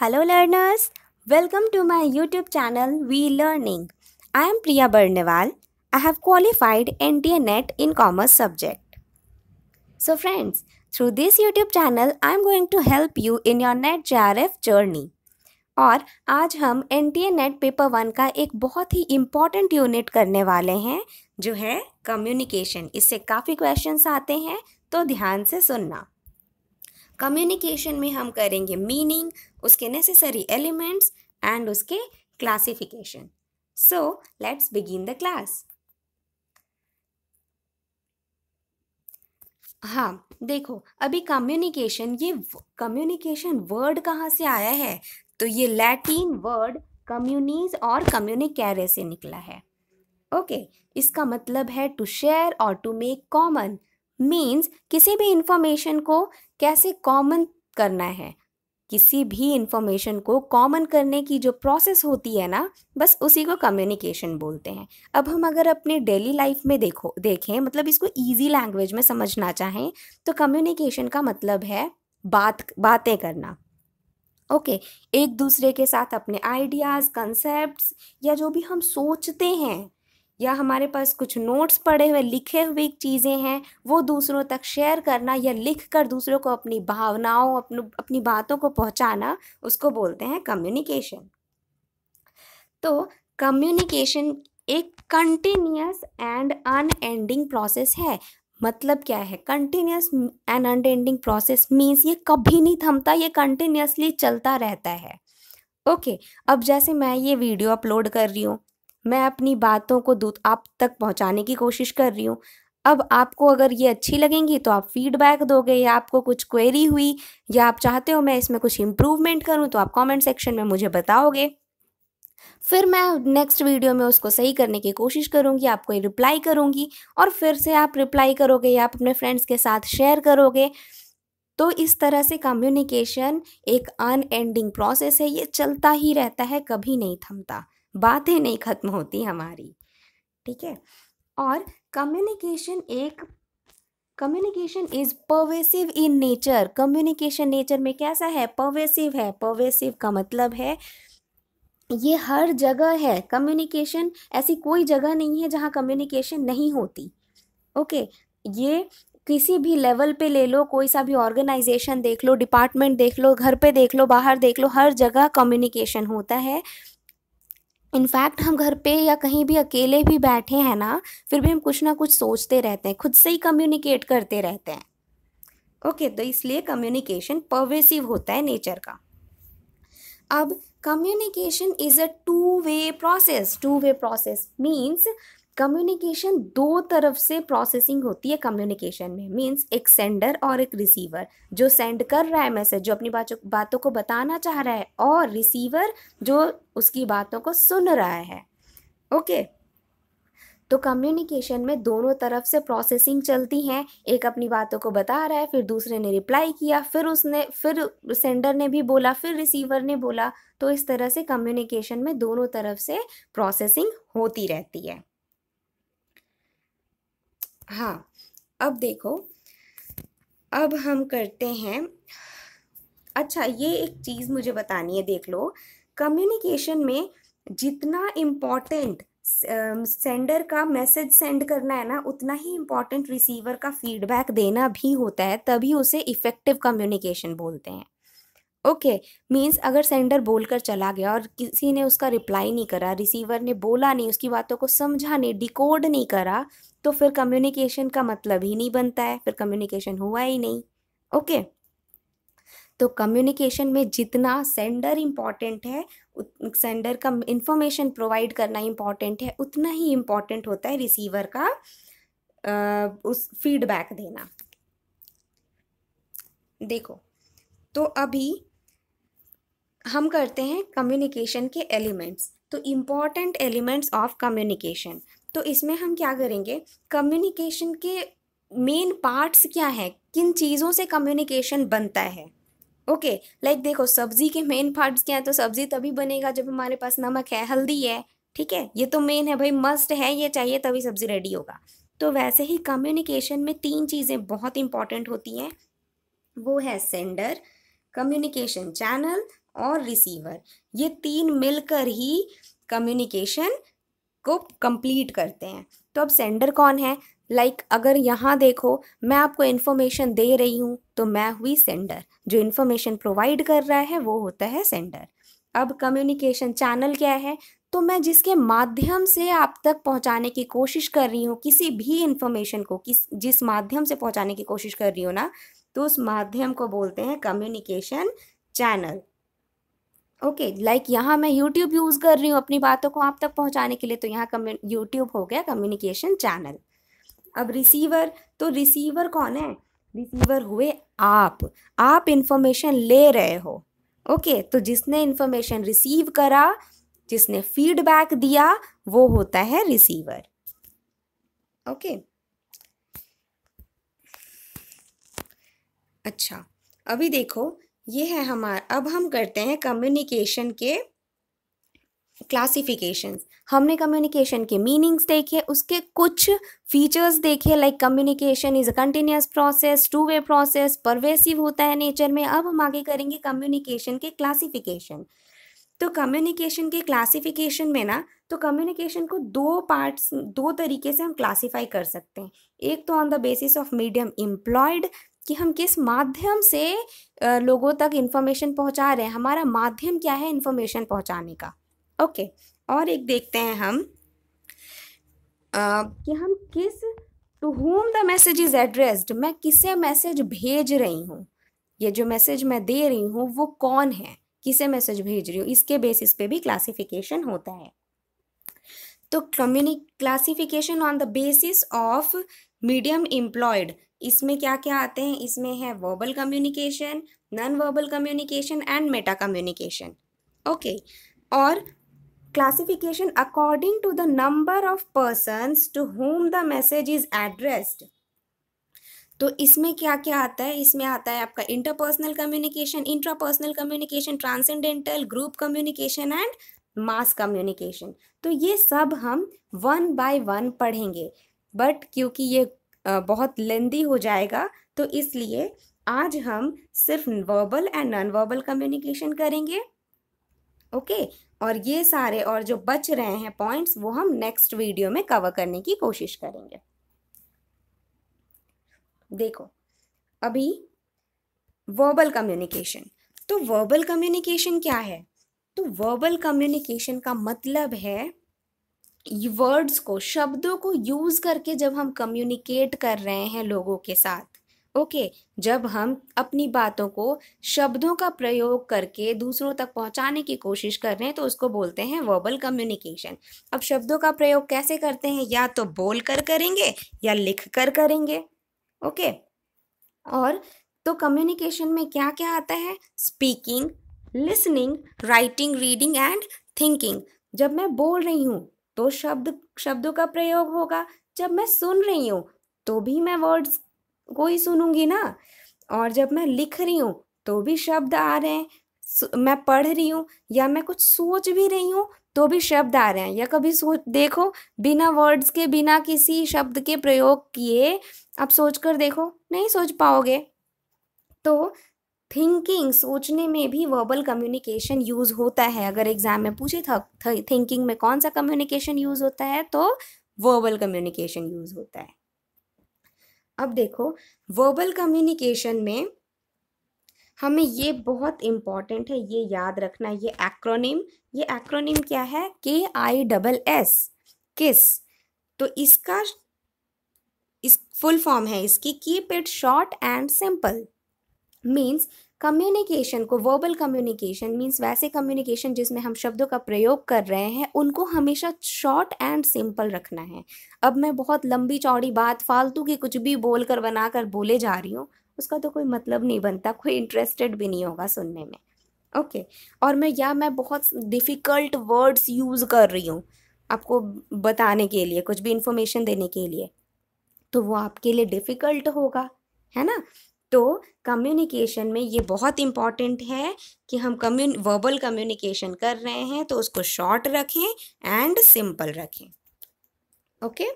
Hello learners welcome to my YouTube channel V learning I am Priya Barnewal I have qualified N T NET in commerce subject so friends through this YouTube channel I am going to help you in your NET J R F journey और आज हम N T NET paper one का एक बहुत ही important unit करने वाले हैं जो है कम्युनिकेशन इससे काफ़ी क्वेश्चन आते हैं तो ध्यान से सुनना कम्युनिकेशन में हम करेंगे मीनिंग उसके नेसेसरी एलिमेंट्स एंड उसके classification so let's begin the class हाँ देखो अभी कम्युनिकेशन ये कम्युनिकेशन वर्ड कहाँ से आया है तो ये लैटिन वर्ड कम्युनिज और कम्युनिकेरे से निकला है ओके okay, इसका मतलब है टू शेयर और टू मेक कॉमन मीन्स किसी भी इंफॉर्मेशन को कैसे कॉमन करना है किसी भी इंफॉर्मेशन को कॉमन करने की जो प्रोसेस होती है ना बस उसी को कम्युनिकेशन बोलते हैं अब हम अगर अपने डेली लाइफ में देखो देखें मतलब इसको ईजी लैंग्वेज में समझना चाहें तो कम्युनिकेशन का मतलब है बात बातें करना ओके okay, एक दूसरे के साथ अपने आइडियाज़ कंसेप्ट या जो भी हम सोचते हैं या हमारे पास कुछ नोट्स पड़े हुए लिखे हुए चीज़ें हैं वो दूसरों तक शेयर करना या लिख कर दूसरों को अपनी भावनाओं अपन अपनी बातों को पहुंचाना उसको बोलते हैं कम्युनिकेशन तो कम्युनिकेशन एक कंटिन्यूस एंड अनएंडिंग प्रोसेस है मतलब क्या है continuous and unending process means ये कभी नहीं थमता ये कंटिन्यूसली चलता रहता है ओके okay, अब जैसे मैं ये वीडियो अपलोड कर रही हूँ मैं अपनी बातों को दूत आप तक पहुंचाने की कोशिश कर रही हूँ अब आपको अगर ये अच्छी लगेंगी तो आप फीडबैक दोगे या आपको कुछ क्वेरी हुई या आप चाहते हो मैं इसमें कुछ इम्प्रूवमेंट करूँ तो आप कमेंट सेक्शन में मुझे बताओगे फिर मैं नेक्स्ट वीडियो में उसको सही करने की कोशिश करूँगी आपको रिप्लाई करूँगी और फिर से आप रिप्लाई करोगे या आप अपने फ्रेंड्स के साथ शेयर करोगे तो इस तरह से कम्युनिकेशन एक अनएंडिंग प्रोसेस है ये चलता ही रहता है कभी नहीं थमता बातें नहीं ख़त्म होती हमारी ठीक है और कम्युनिकेशन एक communication is pervasive in nature communication nature में कैसा है परवेसिव है परवेसिव का मतलब है ये हर जगह है कम्युनिकेशन ऐसी कोई जगह नहीं है जहाँ कम्युनिकेशन नहीं होती ओके ये किसी भी लेवल पे ले लो कोई सा भी ऑर्गेनाइजेशन देख लो डिपार्टमेंट देख लो घर पे देख लो बाहर देख लो हर जगह कम्युनिकेशन होता है इनफैक्ट हम घर पे या कहीं भी अकेले भी बैठे हैं ना फिर भी हम कुछ ना कुछ सोचते रहते हैं खुद से ही कम्युनिकेट करते रहते हैं ओके okay, तो इसलिए कम्युनिकेशन परवेसिव होता है नेचर का अब communication is a two way process two way process means communication दो तरफ से प्रोसेसिंग होती है कम्युनिकेशन में मीन्स एक सेंडर और एक रिसीवर जो सेंड कर रहा है मैसेज जो अपनी बातों बातों को बताना चाह रहा है और रिसीवर जो उसकी बातों को सुन रहा है ओके okay. तो कम्युनिकेशन में दोनों तरफ से प्रोसेसिंग चलती हैं एक अपनी बातों को बता रहा है फिर दूसरे ने रिप्लाई किया फिर उसने फिर सेंडर ने भी बोला फिर रिसीवर ने बोला तो इस तरह से कम्युनिकेशन में दोनों तरफ से प्रोसेसिंग होती रहती है हाँ अब देखो अब हम करते हैं अच्छा ये एक चीज़ मुझे बतानी है देख लो कम्युनिकेशन में जितना इम्पॉर्टेंट सेंडर का मैसेज सेंड करना है ना उतना ही इम्पॉर्टेंट रिसीवर का फीडबैक देना भी होता है तभी उसे इफ़ेक्टिव कम्युनिकेशन बोलते हैं ओके okay, मीन्स अगर सेंडर बोलकर चला गया और किसी ने उसका रिप्लाई नहीं करा रिसीवर ने बोला नहीं उसकी बातों को समझा नहीं डिकोड नहीं करा तो फिर कम्युनिकेशन का मतलब ही नहीं बनता है फिर कम्युनिकेशन हुआ ही नहीं ओके तो कम्युनिकेशन में जितना सेंडर इम्पॉर्टेंट है सेंडर का इंफॉर्मेशन प्रोवाइड करना इम्पॉर्टेंट है उतना ही इम्पॉर्टेंट होता है रिसीवर का आ, उस फीडबैक देना देखो तो अभी हम करते हैं कम्युनिकेशन के एलिमेंट्स तो इम्पॉर्टेंट एलिमेंट्स ऑफ कम्युनिकेशन तो इसमें हम क्या करेंगे कम्युनिकेशन के मेन पार्ट्स क्या हैं किन चीज़ों से कम्युनिकेशन बनता है ओके okay, लाइक like देखो सब्जी के मेन पार्ट्स क्या हैं तो सब्जी तभी बनेगा जब हमारे पास नमक है हल्दी है ठीक है ये तो मेन है भाई मस्ट है ये चाहिए तभी सब्जी रेडी होगा तो वैसे ही कम्युनिकेशन में तीन चीज़ें बहुत इंपॉर्टेंट होती हैं वो है सेंडर कम्युनिकेशन चैनल और रिसीवर ये तीन मिलकर ही कम्युनिकेशन को कंप्लीट करते हैं तो अब सेंडर कौन है लाइक like, अगर यहाँ देखो मैं आपको इन्फॉर्मेशन दे रही हूँ तो मैं हुई सेंडर जो इन्फॉर्मेशन प्रोवाइड कर रहा है वो होता है सेंडर अब कम्युनिकेशन चैनल क्या है तो मैं जिसके माध्यम से आप तक पहुँचाने की कोशिश कर रही हूँ किसी भी इन्फॉर्मेशन को किस जिस माध्यम से पहुँचाने की कोशिश कर रही हूँ ना तो उस माध्यम को बोलते हैं communication channel okay okay, like like यहाँ मैं यूट्यूब यूज़ कर रही हूँ अपनी बातों को आप तक पहुँचाने के लिए तो यहाँ कम्यू यूट्यूब हो गया कम्युनिकेशन चैनल अब रिसीवर तो रिसीवर कौन है रिसीवर हुए आप आप इन्फॉर्मेशन ले रहे हो ओके okay, तो जिसने इन्फॉर्मेशन रिसीव करा जिसने फीडबैक दिया वो होता है रिसीवर ओके okay. अच्छा अभी देखो ये है हमारा अब हम करते हैं कम्युनिकेशन के क्लासिफिकेशन हमने कम्युनिकेशन के मीनिंग्स देखे उसके कुछ फीचर्स देखे like communication is a continuous process two way process pervasive होता है नेचर में अब हम आगे करेंगे कम्युनिकेशन के क्लासिफिकेशन तो कम्युनिकेशन के क्लासिफिकेशन में ना तो कम्युनिकेशन को दो पार्ट्स दो तरीके से हम क्लासिफाई कर सकते हैं एक तो on the basis of medium employed कि हम किस माध्यम से लोगों तक इन्फॉर्मेशन पहुंचा रहे हैं हमारा माध्यम क्या है इन्फॉर्मेशन पहुंचाने का ओके और एक देखते हैं हम आ, कि हम किस to whom the message is addressed मैं किसे मैसेज भेज रही हूँ ये जो मैसेज मैं दे रही हूँ वो कौन है किसे मैसेज भेज रही हूँ इसके बेसिस पे भी क्लासिफिकेशन होता है तो कम्युनिक classification on the basis of medium employed इसमें क्या क्या आते हैं इसमें है verbal communication non verbal communication and meta communication okay और classification according to the number of person to whom the message is addressed तो इसमें क्या क्या आता है इसमें आता है आपका interpersonal communication intrapersonal communication transcendental group communication and mass communication तो ये सब हम वन बाय वन पढ़ेंगे बट क्योंकि ये बहुत लेंदी हो जाएगा तो इसलिए आज हम सिर्फ verbal and non verbal communication करेंगे ओके और ये सारे और जो बच रहे हैं पॉइंट्स वो हम नेक्स्ट वीडियो में कवर करने की कोशिश करेंगे देखो अभी वर्बल कम्युनिकेशन तो वर्बल कम्युनिकेशन क्या है तो वर्बल कम्युनिकेशन का मतलब है वर्ड्स को शब्दों को यूज़ करके जब हम कम्युनिकेट कर रहे हैं लोगों के साथ ओके जब हम अपनी बातों को शब्दों का प्रयोग करके दूसरों तक पहुंचाने की कोशिश कर रहे हैं तो उसको बोलते हैं वर्बल कम्युनिकेशन अब शब्दों का प्रयोग कैसे करते हैं या तो बोल कर करेंगे या लिख कर करेंगे ओके और तो कम्युनिकेशन में क्या क्या आता है speaking listening writing reading and thinking जब मैं बोल रही हूँ तो शब्द शब्दों का प्रयोग होगा जब मैं सुन रही हूँ तो भी मैं वर्ड्स को ही सुनूंगी ना और जब मैं लिख रही हूँ तो भी शब्द आ रहे हैं मैं पढ़ रही हूँ या मैं कुछ सोच भी रही हूँ तो भी शब्द आ रहे हैं या कभी सोच देखो बिना वर्ड्स के बिना किसी शब्द के प्रयोग किए आप सोच कर देखो नहीं सोच पाओगे तो थिंकिंग सोचने में भी वर्बल कम्युनिकेशन यूज़ होता है अगर एग्जाम में पूछे था थिंकिंग में कौन सा कम्युनिकेशन यूज़ होता है तो वर्बल कम्युनिकेशन यूज़ होता है अब देखो वर्बल कम्युनिकेशन में हमें ये बहुत इम्पॉर्टेंट है ये याद रखना ये एक्रोनिम ये एक्रोनिम क्या है के आई डबल एस किस तो इसका इस फुल फॉर्म है इसकी keep it short and simple means communication को वर्बल कम्युनिकेशन मीन्स वैसे कम्युनिकेशन जिसमें हम शब्दों का प्रयोग कर रहे हैं उनको हमेशा शॉर्ट एंड सिंपल रखना है अब मैं बहुत लंबी चौड़ी बात फालतू की कुछ भी बोल कर बना कर बोले जा रही हूँ उसका तो कोई मतलब नहीं बनता कोई इंटरेस्टेड भी नहीं होगा सुनने में ओके okay. और मैं या मैं बहुत डिफ़िकल्ट वर्ड्स यूज़ कर रही हूँ आपको बताने के लिए कुछ भी इन्फॉर्मेशन देने के लिए तो वो आपके लिए डिफ़िकल्ट होगा है ना तो कम्युनिकेशन में ये बहुत इम्पॉर्टेंट है कि हम कम्युन वर्बल कम्युनिकेशन कर रहे हैं तो उसको शॉर्ट रखें एंड सिंपल रखें ओके okay?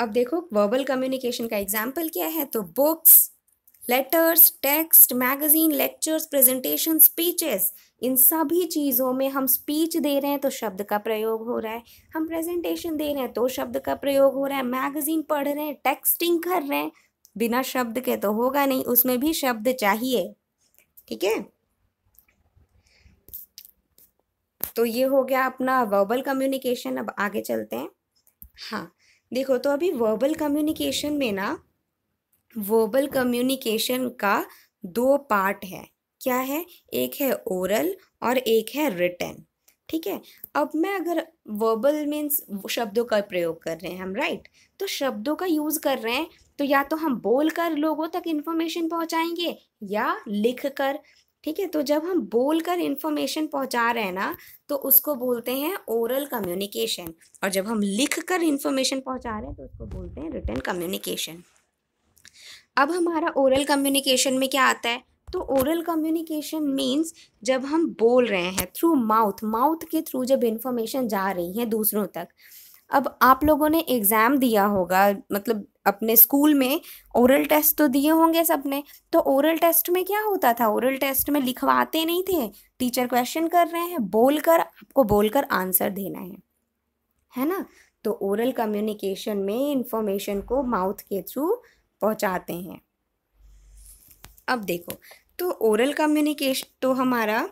अब देखो वर्बल कम्युनिकेशन का एग्जाम्पल क्या है तो books letters text magazine lectures presentation speeches इन सभी चीज़ों में हम स्पीच दे रहे हैं तो शब्द का प्रयोग हो रहा है हम प्रेजेंटेशन दे रहे हैं तो शब्द का प्रयोग हो रहा है मैगजीन पढ़ रहे हैं टेक्स्टिंग कर रहे हैं बिना शब्द के तो होगा नहीं उसमें भी शब्द चाहिए ठीक है तो ये हो गया अपना वर्बल कम्युनिकेशन अब आगे चलते हैं हाँ देखो तो अभी वर्बल कम्युनिकेशन में ना वर्बल कम्युनिकेशन का दो पार्ट है क्या है एक है ओरल और एक है रिटर्न ठीक है अब मैं अगर वर्बल मीन्स शब्दों का प्रयोग कर रहे हैं हम राइट तो शब्दों का यूज़ कर रहे हैं तो या तो हम बोल कर लोगों तक इन्फॉर्मेशन पहुँचाएंगे या लिख कर ठीक है तो जब हम बोल कर इन्फॉर्मेशन पहुंचा रहे हैं ना तो उसको बोलते हैं ओरल कम्युनिकेशन और जब हम लिख कर इन्फॉर्मेशन पहुँचा रहे हैं तो उसको बोलते हैं रिटर्न कम्युनिकेशन अब हमारा ओरल कम्युनिकेशन में क्या आता है तो ओरल कम्युनिकेशन मीन्स जब हम बोल रहे हैं थ्रू माउथ माउथ के थ्रू जब इन्फॉर्मेशन जा रही है दूसरों तक अब आप लोगों ने एग्ज़ाम दिया होगा मतलब अपने स्कूल में ओरल टेस्ट तो दिए होंगे सबने तो ओरल टेस्ट में क्या होता था ओरल टेस्ट में लिखवाते नहीं थे टीचर क्वेश्चन कर रहे हैं बोल कर आपको बोल कर आंसर देना है है ना तो ओरल कम्युनिकेशन में इंफॉर्मेशन को माउथ के थ्रू पहुंचाते हैं अब देखो तो ओरल कम्युनिकेशन तो हमारा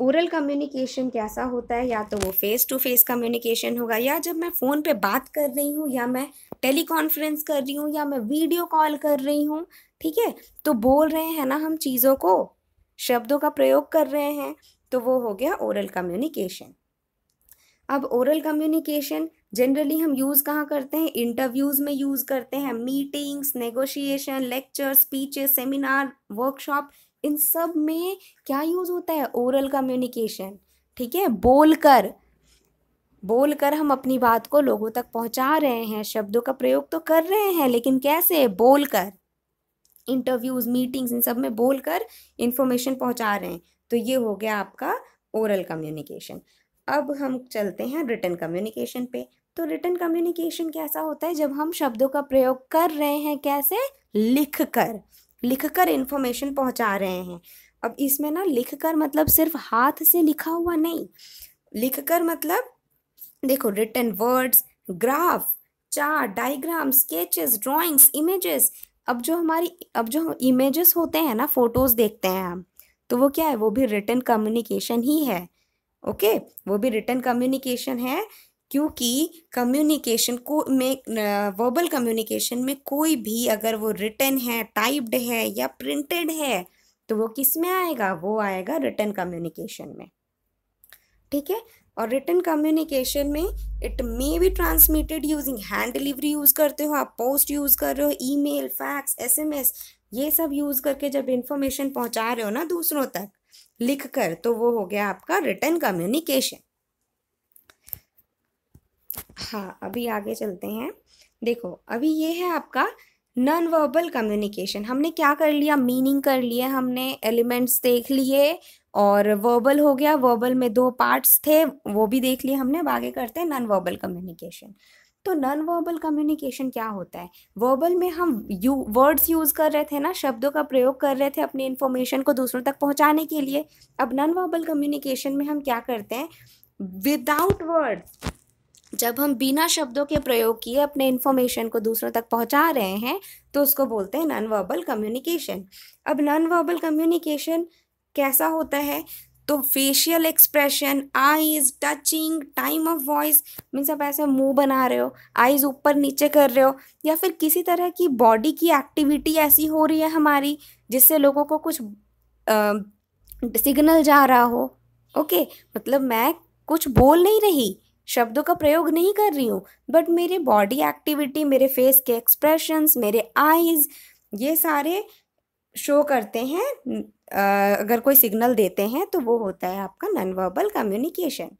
ओरल कम्युनिकेशन कैसा होता है या तो वो फेस टू फेस कम्युनिकेशन होगा या जब मैं फ़ोन पे बात कर रही हूँ या मैं टेली कॉन्फ्रेंस कर रही हूँ या मैं वीडियो कॉल कर रही हूँ ठीक है तो बोल रहे हैं ना हम चीज़ों को शब्दों का प्रयोग कर रहे हैं तो वो हो गया ओरल कम्युनिकेशन अब ओरल कम्युनिकेशन जनरली हम यूज़ कहाँ करते हैं इंटरव्यूज़ में यूज़ करते हैं meetings negotiation lecture speeches seminar workshop इन सब में क्या यूज़ होता है ओरल कम्युनिकेशन ठीक है बोल कर बोल कर हम अपनी बात को लोगों तक पहुंचा रहे हैं शब्दों का प्रयोग तो कर रहे हैं लेकिन कैसे बोल कर इंटरव्यूज़ मीटिंग्स इन सब में बोल कर इन्फॉर्मेशन पहुँचा रहे हैं तो ये हो गया आपका ओरल कम्युनिकेशन अब हम चलते हैं रिटर्न कम्युनिकेशन पे तो रिटर्न कम्युनिकेशन कैसा होता है जब हम शब्दों का प्रयोग कर रहे हैं कैसे लिख कर लिख कर इन्फॉर्मेशन पहुँचा रहे हैं अब इसमें ना लिख कर मतलब सिर्फ हाथ से लिखा हुआ नहीं लिख कर मतलब देखो written words graph chart diagram sketches drawings images अब जो हमारी अब जो इमेजेस होते हैं ना फोटोज़ देखते हैं हम तो वो क्या है वो भी रिटर्न कम्युनिकेशन ही है ओके वो भी रिटर्न कम्युनिकेशन है क्योंकि कम्युनिकेशन को में वर्बल कम्युनिकेशन में कोई भी अगर वो रिटर्न है टाइप्ड है या प्रिंटेड है तो वो किस में आएगा वो आएगा रिटर्न कम्युनिकेशन में ठीक है और रिटर्न कम्युनिकेशन में it may be transmitted using hand delivery use करते हो आप पोस्ट यूज़ कर रहे हो ईमेल फैक्स एसएमएस ये सब यूज़ करके जब इन्फॉर्मेशन पहुंचा रहे हो ना दूसरों तक लिख कर तो वो हो गया आपका रिटर्न कम्युनिकेशन हाँ अभी आगे चलते हैं देखो अभी ये है आपका नॉन वर्बल कम्युनिकेशन हमने क्या कर लिया मीनिंग कर लिए हमने एलिमेंट्स देख लिए और वर्बल हो गया वर्बल में दो पार्ट्स थे वो भी देख लिए हमने अब आगे करते हैं नॉन वर्बल कम्युनिकेशन तो नॉन वर्बल कम्युनिकेशन क्या होता है वर्बल में हम यू वर्ड्स यूज़ कर रहे थे ना शब्दों का प्रयोग कर रहे थे अपनी इन्फॉर्मेशन को दूसरों तक पहुंचाने के लिए अब नॉन वर्बल कम्युनिकेशन में हम क्या करते हैं विदाउट वर्ड्स जब हम बिना शब्दों के प्रयोग किए अपने इन्फॉर्मेशन को दूसरों तक पहुंचा रहे हैं तो उसको बोलते हैं नॉन वर्बल कम्युनिकेशन अब नॉन वर्बल कम्युनिकेशन कैसा होता है तो facial expression eyes touching time of voice means आप ऐसे मुंह बना रहे हो आईज ऊपर नीचे कर रहे हो या फिर किसी तरह की बॉडी की एक्टिविटी ऐसी हो रही है हमारी जिससे लोगों को कुछ सिग्नल जा रहा हो ओके मतलब मैं कुछ बोल नहीं रही शब्दों का प्रयोग नहीं कर रही हूँ बट मेरे बॉडी एक्टिविटी मेरे फेस के एक्सप्रेशंस मेरे आईज ये सारे शो करते हैं अगर कोई सिग्नल देते हैं तो वो होता है आपका नॉन वर्बल कम्युनिकेशन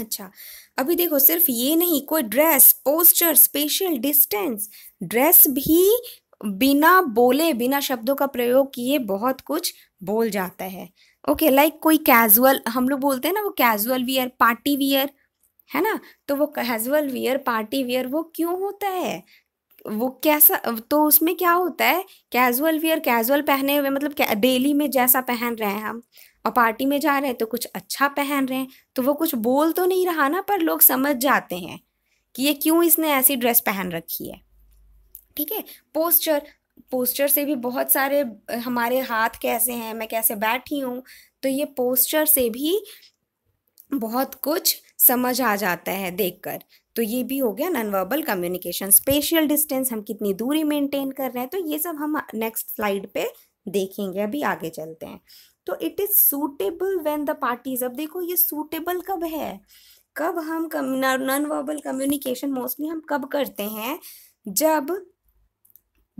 अच्छा अभी देखो सिर्फ ये नहीं कोई dress posture special distance dress भी बिना बोले बिना शब्दों का प्रयोग किए बहुत कुछ बोल जाता है ओके okay, लाइक like कोई कैजुअल हम लोग बोलते हैं ना वो कैजुअल वियर पार्टी वियर है ना तो वो कैजुअल वियर पार्टी वियर वो क्यों होता है वो कैसा तो उसमें क्या होता है कैजुअल वियर कैजुअल पहने हुए मतलब डेली में जैसा पहन रहे हैं हम और पार्टी में जा रहे हैं तो कुछ अच्छा पहन रहे हैं तो वो कुछ बोल तो नहीं रहा ना पर लोग समझ जाते हैं कि ये क्यों इसने ऐसी ड्रेस पहन रखी है ठीक है पोस्चर पोस्टर से भी बहुत सारे हमारे हाथ कैसे हैं मैं कैसे बैठी हूँ तो ये पोस्टर से भी बहुत कुछ समझ आ जाता है देखकर तो ये भी हो गया non verbal communication special distance हम कितनी दूरी मेंटेन कर रहे हैं तो ये सब हम नेक्स्ट स्लाइड पे देखेंगे अभी आगे चलते हैं तो it is suitable when the parties अब देखो ये सूटेबल कब है कब हम नॉन वर्बल कम्युनिकेशन मोस्टली हम कब करते हैं जब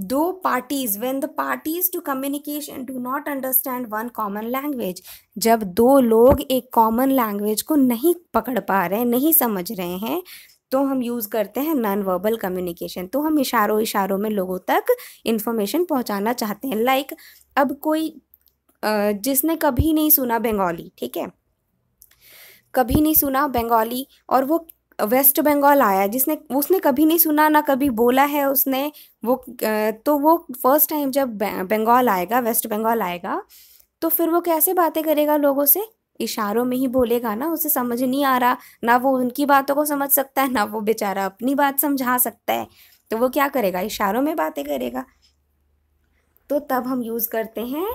दो parties when the parties to communication do not understand one common language जब दो लोग एक कॉमन लैंग्वेज को नहीं पकड़ पा रहे हैं नहीं समझ रहे हैं तो हम यूज़ करते हैं नॉन वर्बल कम्युनिकेशन तो हम इशारों इशारों में लोगों तक इन्फॉर्मेशन पहुंचाना चाहते हैं लाइक like, अब कोई जिसने कभी नहीं सुना बंगाली ठीक है कभी नहीं सुना बंगाली और वो वेस्ट बंगाल आया जिसने उसने कभी नहीं सुना ना कभी बोला है उसने वो तो वो फर्स्ट टाइम जब बंगाल आएगा वेस्ट बंगाल आएगा तो फिर वो कैसे बातें करेगा लोगों से इशारों में ही बोलेगा ना उसे समझ नहीं आ रहा ना वो उनकी बातों को समझ सकता है ना वो बेचारा अपनी बात समझा सकता है तो वो क्या करेगा इशारों में बातें करेगा तो तब हम यूज़ करते हैं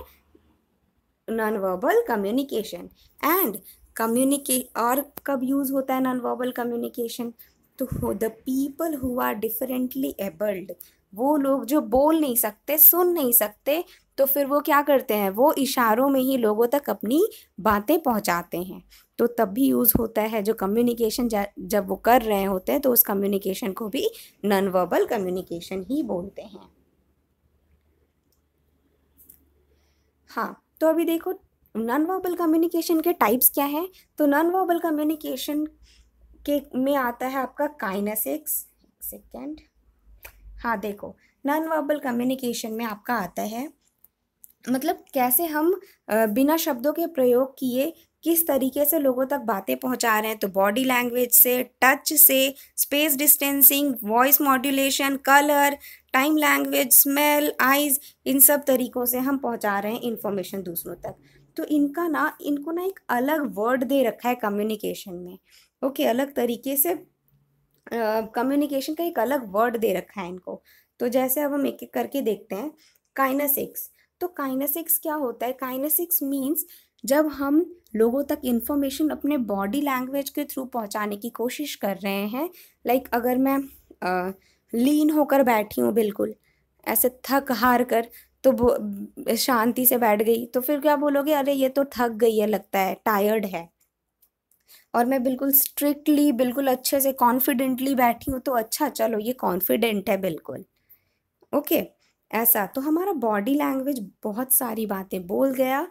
नॉन वर्बल कम्युनिकेशन एंड कम्युनिके और कब यूज़ होता है नॉन वर्बल कम्युनिकेशन तो the people who are differently abled वो लोग जो बोल नहीं सकते सुन नहीं सकते तो फिर वो क्या करते हैं वो इशारों में ही लोगों तक अपनी बातें पहुंचाते हैं तो तब भी यूज़ होता है जो कम्युनिकेशन जब वो कर रहे होते हैं तो उस कम्युनिकेशन को भी नॉन वर्बल कम्युनिकेशन ही बोलते हैं हाँ तो अभी देखो नॉन वर्बल कम्युनिकेशन के टाइप्स क्या हैं तो नॉन वर्बल कम्युनिकेशन के में आता है आपका काइनेसिक्स सेकेंड हाँ देखो नॉन वर्बल कम्युनिकेशन में आपका आता है मतलब कैसे हम बिना शब्दों के प्रयोग किए किस तरीके से लोगों तक बातें पहुंचा रहे हैं तो बॉडी लैंग्वेज से टच से space distancing voice modulation colour time language smell eyes इन सब तरीक़ों से हम पहुंचा रहे हैं इन्फॉर्मेशन दूसरों तक तो इनका ना इनको ना एक अलग वर्ड दे रखा है कम्युनिकेशन में ओके okay, अलग तरीके से कम्युनिकेशन uh, का एक अलग वर्ड दे रखा है इनको तो जैसे अब हम एक एक करके देखते हैं काइनासिक्स तो काइनासिक्स क्या होता है काइनासिक्स मीन्स जब हम लोगों तक इन्फॉर्मेशन अपने बॉडी लैंग्वेज के थ्रू पहुंचाने की कोशिश कर रहे हैं लाइक like अगर मैं लीन होकर बैठी हूँ बिल्कुल ऐसे थक हार कर तो शांति से बैठ गई तो फिर क्या बोलोगे अरे ये तो थक गई है लगता है टायर्ड है और मैं बिल्कुल स्ट्रिक्टली बिल्कुल अच्छे से कॉन्फिडेंटली बैठी हूँ तो अच्छा चलो ये कॉन्फिडेंट है बिल्कुल ओके ऐसा तो हमारा बॉडी लैंग्वेज बहुत सारी बातें बोल गया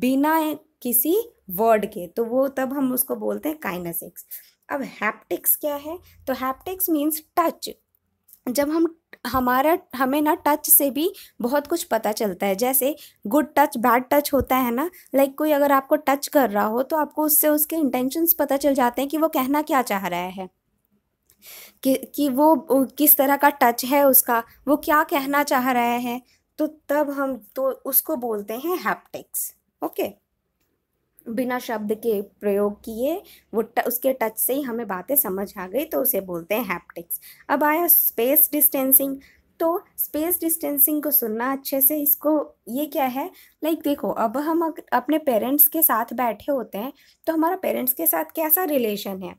बिना किसी वर्ड के तो वो तब हम उसको बोलते हैं काइनेसिक्स अब हैप्टिक्स क्या है तो हैप्टिक्स मीन्स टच जब हम हमारा हमें ना टच से भी बहुत कुछ पता चलता है जैसे गुड टच बैड टच होता है ना लाइक कोई अगर आपको टच कर रहा हो तो आपको उससे उसके इंटेंशंस पता चल जाते हैं कि वो कहना क्या चाह रहा है कि कि वो किस तरह का टच है उसका वो क्या कहना चाह रहा है तो तब हम तो उसको बोलते हैं हैप्टिक्स ओके बिना शब्द के प्रयोग किए वो ट उसके टच से ही हमें बातें समझ आ गई तो उसे बोलते हैं हैप्टिक्स अब आया स्पेस डिस्टेंसिंग तो स्पेस डिस्टेंसिंग को सुनना अच्छे से इसको ये क्या है लाइक like, देखो अब हम अपने पेरेंट्स के साथ बैठे होते हैं तो हमारा पेरेंट्स के साथ कैसा रिलेशन है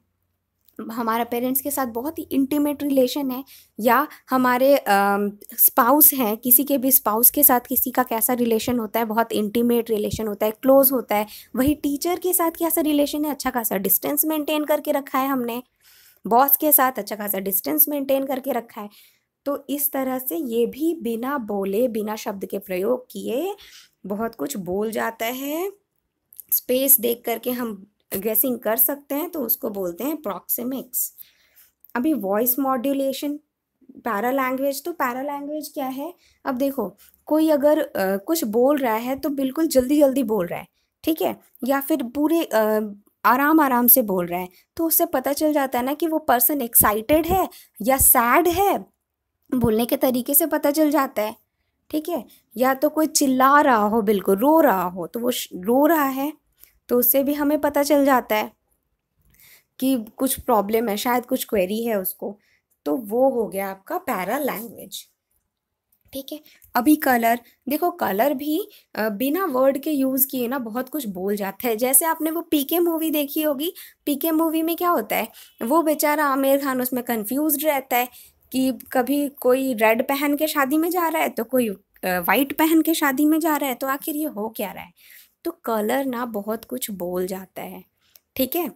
हमारा पेरेंट्स के साथ बहुत ही इंटीमेट रिलेशन है या हमारे स्पाउस हैं किसी के भी स्पाउस के साथ किसी का कैसा रिलेशन होता है बहुत इंटीमेट रिलेशन होता है क्लोज होता है वही टीचर के साथ कैसा रिलेशन है अच्छा खासा डिस्टेंस मेंटेन करके रखा है हमने बॉस के साथ अच्छा खासा डिस्टेंस मेंटेन करके रखा है तो इस तरह से ये भी बिना बोले बिना शब्द के प्रयोग किए बहुत कुछ बोल जाता है स्पेस देख करके हम गेसिंग कर सकते हैं तो उसको बोलते हैं प्रॉक्सिमिक्स अभी वॉइस मॉड्यूलेशन पैरा लैंग्वेज तो पैरा लैंग्वेज क्या है अब देखो कोई अगर आ, कुछ बोल रहा है तो बिल्कुल जल्दी जल्दी बोल रहा है ठीक है या फिर पूरे आ, आराम आराम से बोल रहा है तो उससे पता चल जाता है ना कि वो पर्सन एक्साइटेड है या सैड है बोलने के तरीके से पता चल जाता है ठीक है या तो कोई चिल्ला रहा हो बिल्कुल रो रहा हो तो वो रो रहा है तो उससे भी हमें पता चल जाता है कि कुछ प्रॉब्लम है शायद कुछ क्वेरी है उसको तो वो हो गया आपका पैरा लैंग्वेज ठीक है अभी कलर देखो कलर भी बिना वर्ड के यूज़ किए ना बहुत कुछ बोल जाता है जैसे आपने वो पीके मूवी देखी होगी पीके मूवी में क्या होता है वो बेचारा आमिर खान उसमें कंफ्यूज रहता है कि कभी कोई रेड पहन के शादी में जा रहा है तो कोई वाइट पहन के शादी में जा रहा है तो आखिर ये हो क्या रहा है तो कलर ना बहुत कुछ बोल जाता है ठीक है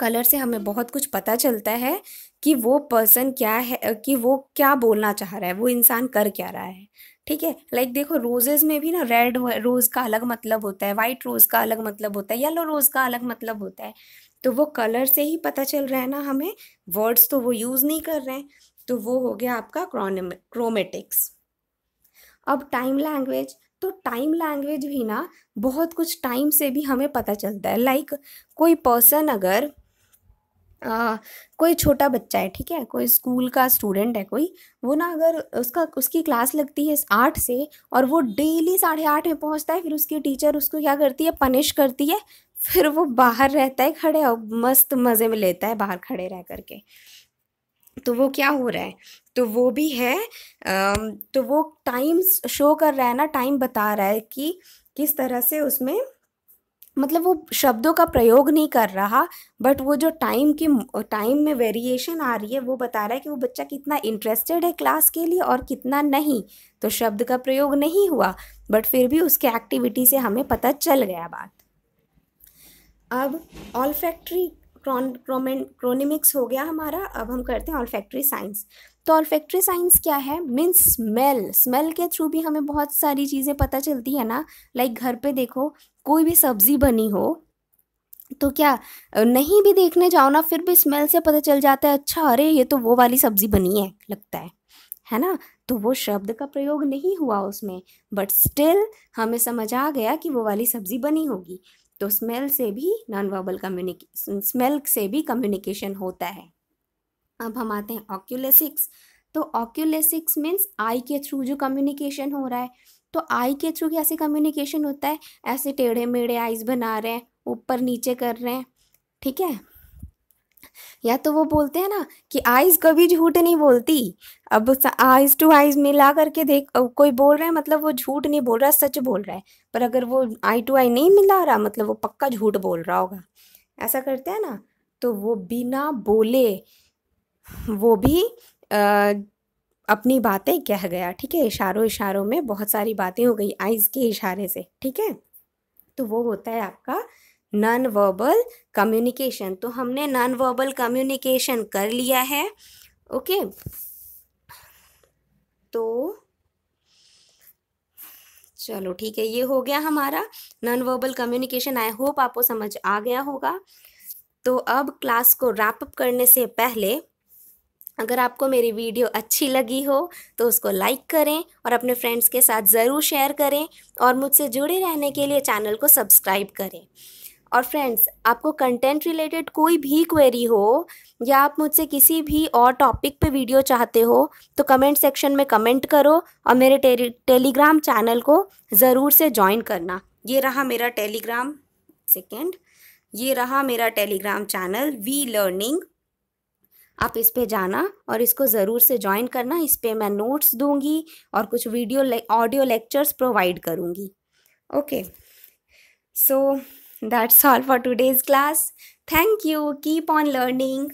कलर से हमें बहुत कुछ पता चलता है कि वो पर्सन क्या है कि वो क्या बोलना चाह रहा है वो इंसान कर क्या रहा है ठीक है लाइक देखो रोजेज में भी ना रेड रोज़ का अलग मतलब होता है वाइट रोज़ का अलग मतलब होता है येलो रोज़ का अलग मतलब होता है तो वो कलर से ही पता चल रहा है ना हमें वर्ड्स तो वो यूज़ नहीं कर रहे हैं तो वो हो गया आपका क्रोमेटिक्स अब टाइम लैंग्वेज तो टाइम लैंग्वेज भी ना बहुत कुछ टाइम से भी हमें पता चलता है लाइक like, कोई पर्सन अगर आ, कोई छोटा बच्चा है ठीक है कोई स्कूल का स्टूडेंट है कोई वो ना अगर उसका उसकी क्लास लगती है आठ से और वो डेली साढ़े आठ में पहुंचता है फिर उसकी टीचर उसको क्या करती है पनिश करती है फिर वो बाहर रहता है खड़े और मस्त मज़े में लेता है बाहर खड़े रह करके तो वो क्या हो रहा है तो वो भी है तो वो टाइम शो कर रहा है ना टाइम बता रहा है कि किस तरह से उसमें मतलब वो शब्दों का प्रयोग नहीं कर रहा बट वो जो टाइम की टाइम में वेरिएशन आ रही है वो बता रहा है कि वो बच्चा कितना इंटरेस्टेड है क्लास के लिए और कितना नहीं तो शब्द का प्रयोग नहीं हुआ बट फिर भी उसके एक्टिविटी से हमें पता चल गया बात अब ऑल फैक्ट्री क्रोनिमिक्स हो गया हमारा अब हम करते हैं ऑलफैक्ट्री साइंस तो ऑलफैक्ट्री साइंस क्या है मीन्स स्मेल स्मेल के थ्रू भी हमें बहुत सारी चीज़ें पता चलती है ना लाइक घर पे देखो कोई भी सब्ज़ी बनी हो तो क्या नहीं भी देखने जाओ ना फिर भी स्मेल से पता चल जाता है अच्छा अरे ये तो वो वाली सब्ज़ी बनी है लगता है है ना तो वो शब्द का प्रयोग नहीं हुआ उसमें बट स्टिल हमें समझ आ गया कि वो वाली सब्ज़ी बनी होगी तो स्मेल से भी नॉन वर्बल कम्युनिके स्मेल से भी कम्युनिकेशन होता है अब हम आते हैं ऑक्यूलेसिक्स तो ऑक्यूलेसिक्स मीन्स आई के थ्रू जो कम्युनिकेशन हो रहा है तो आई के थ्रू कैसे कम्युनिकेशन होता है ऐसे टेढ़े मेढ़े आइज बना रहे हैं ऊपर नीचे कर रहे हैं ठीक है या तो वो बोलते हैं ना कि आइज़ कभी झूठ नहीं बोलती अब आइज़ टू आइज़ मिला करके देख कोई बोल रहा है मतलब वो झूठ नहीं बोल रहा सच बोल रहा है पर अगर वो आई टू आई नहीं मिला रहा मतलब वो पक्का झूठ बोल रहा होगा ऐसा करते हैं ना तो वो बिना बोले वो भी आ, अपनी बातें कह गया ठीक है इशारों इशारों में बहुत सारी बातें हो गई आइज़ के इशारे से ठीक है तो वो होता है आपका नॉन वर्बल कम्युनिकेशन तो हमने नॉन वर्बल कम्युनिकेशन कर लिया है ओके तो चलो ठीक है ये हो गया हमारा non verbal communication I hope आपको समझ आ गया होगा तो अब क्लास को रैप अप करने से पहले अगर आपको मेरी वीडियो अच्छी लगी हो तो उसको लाइक करें और अपने फ्रेंड्स के साथ ज़रूर शेयर करें और मुझसे जुड़े रहने के लिए चैनल को सब्सक्राइब करें और फ्रेंड्स आपको कंटेंट रिलेटेड कोई भी क्वेरी हो या आप मुझसे किसी भी और टॉपिक पे वीडियो चाहते हो तो कमेंट सेक्शन में कमेंट करो और मेरे टेलीग्राम चैनल को ज़रूर से ज्वाइन करना ये रहा मेरा टेलीग्राम सेकेंड ये रहा मेरा टेलीग्राम चैनल वी लर्निंग आप इस पे जाना और इसको ज़रूर से ज्वाइन करना इस पर मैं नोट्स दूंगी और कुछ वीडियो ऑडियो लेक्चर्स प्रोवाइड करूँगी okay so That's all for today's class. Thank you. Keep on learning.